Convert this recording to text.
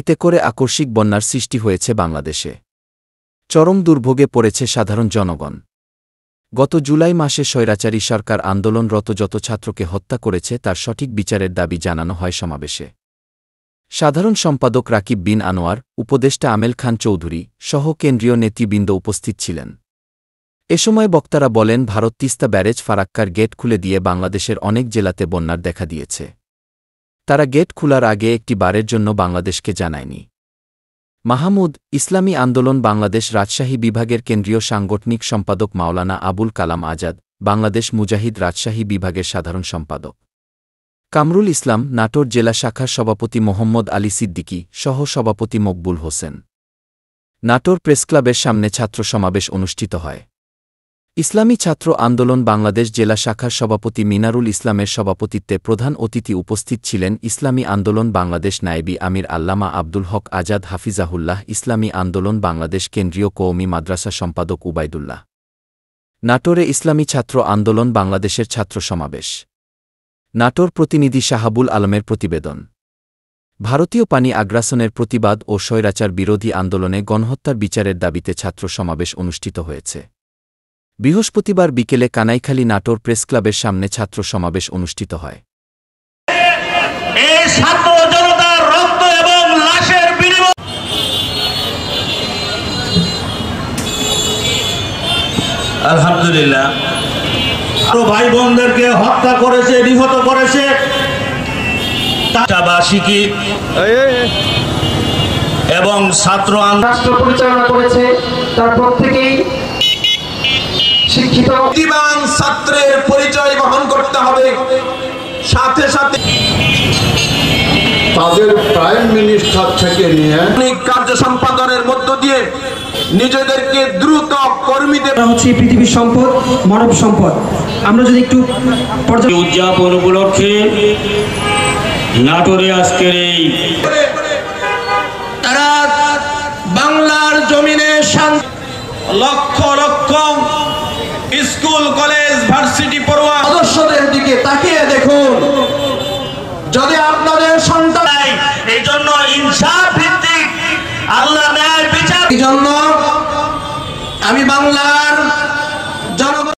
এতে করে আকস্মিক বন্যার সৃষ্টি হয়েছে বাংলাদেশে চরম দুর্ভোগে পড়েছে সাধারণ জনগণ গত জুলাই মাসে স্বৈরাচারী সরকার আন্দোলনরত যত ছাত্রকে হত্যা করেছে তার সঠিক বিচারের দাবি জানানো হয় সমাবেশে সাধারণ সম্পাদক রাকিব বিন আনোয়ার উপদেষ্টা আমেল খান চৌধুরী সহ কেন্দ্রীয় নেতৃবৃন্দ উপস্থিত ছিলেন এ সময় বক্তারা বলেন ভারত তিস্তা ব্যারেজ ফারাক্কার গেট খুলে দিয়ে বাংলাদেশের অনেক জেলাতে বন্যার দেখা দিয়েছে তারা গেট খোলার আগে একটি বারের জন্য বাংলাদেশকে জানায়নি মাহমুদ ইসলামী আন্দোলন বাংলাদেশ রাজশাহী বিভাগের কেন্দ্রীয় সাংগঠনিক সম্পাদক মাওলানা আবুল কালাম আজাদ বাংলাদেশ মুজাহিদ রাজশাহী বিভাগের সাধারণ সম্পাদক কামরুল ইসলাম নাটোর জেলা শাখার সভাপতি মোহাম্মদ আলী সিদ্দিকী সহ সভাপতি মকবুল হোসেন নাটোর প্রেসক্লাবের সামনে ছাত্র সমাবেশ অনুষ্ঠিত হয় ইসলামী ছাত্র আন্দোলন বাংলাদেশ জেলা শাখার সভাপতি মিনারুল ইসলামের সভাপতিত্বে প্রধান অতিথি উপস্থিত ছিলেন ইসলামী আন্দোলন বাংলাদেশ নায়েবি আমির আল্লামা আব্দুল হক আজাদ হাফিজাহুল্লাহ ইসলামী আন্দোলন বাংলাদেশ কেন্দ্রীয় কৌমি মাদ্রাসা সম্পাদক উবায়দুল্লাহ নাটোরে ইসলামী ছাত্র আন্দোলন বাংলাদেশের ছাত্র সমাবেশ নাটোর প্রতিনিধি শাহাবুল আলমের প্রতিবেদন ভারতীয় পানি আগ্রাসনের প্রতিবাদ ও স্বৈরাচার বিরোধী আন্দোলনে গণহত্যার বিচারের দাবিতে ছাত্র সমাবেশ অনুষ্ঠিত হয়েছে বৃহস্পতিবার বিকেলে কানাইখালী নাটোর প্রেস ক্লাবের সামনে ছাত্র সমাবেশ অনুষ্ঠিত হয় ভাই বোনদেরকে হত্যা করেছে নিহত করেছে এবং ছাত্র রাষ্ট্র পরিচালনা করেছে তার পক্ষ ছাত্রের পরিচয় বহন করতে হবে সাথে সাথে তাদের প্রাইম মিনিস্টার থেকে নিয়ে কার্য সম্পাদনের মধ্য দিয়ে নিজেদেরকে দ্রুত কর্মীদের হচ্ছে পৃথিবীর সম্পদ মানব সম্পদ আমরা যদি একটু উদযাপন উপলক্ষে নাটোরে আজকের এই তারা বাংলার জমিনে শান্তি লক্ষ লক্ষ স্কুল কলেজ ভার্সিটি পড়ুয়া সদস্যদের দিকে তাকিয়ে দেখুন যদি আপনাদের সন্তান এই জন্য ইনসাফ ভিত্তিক আল্লাহ ন্যায় বিচার জন্য আমি বাংলা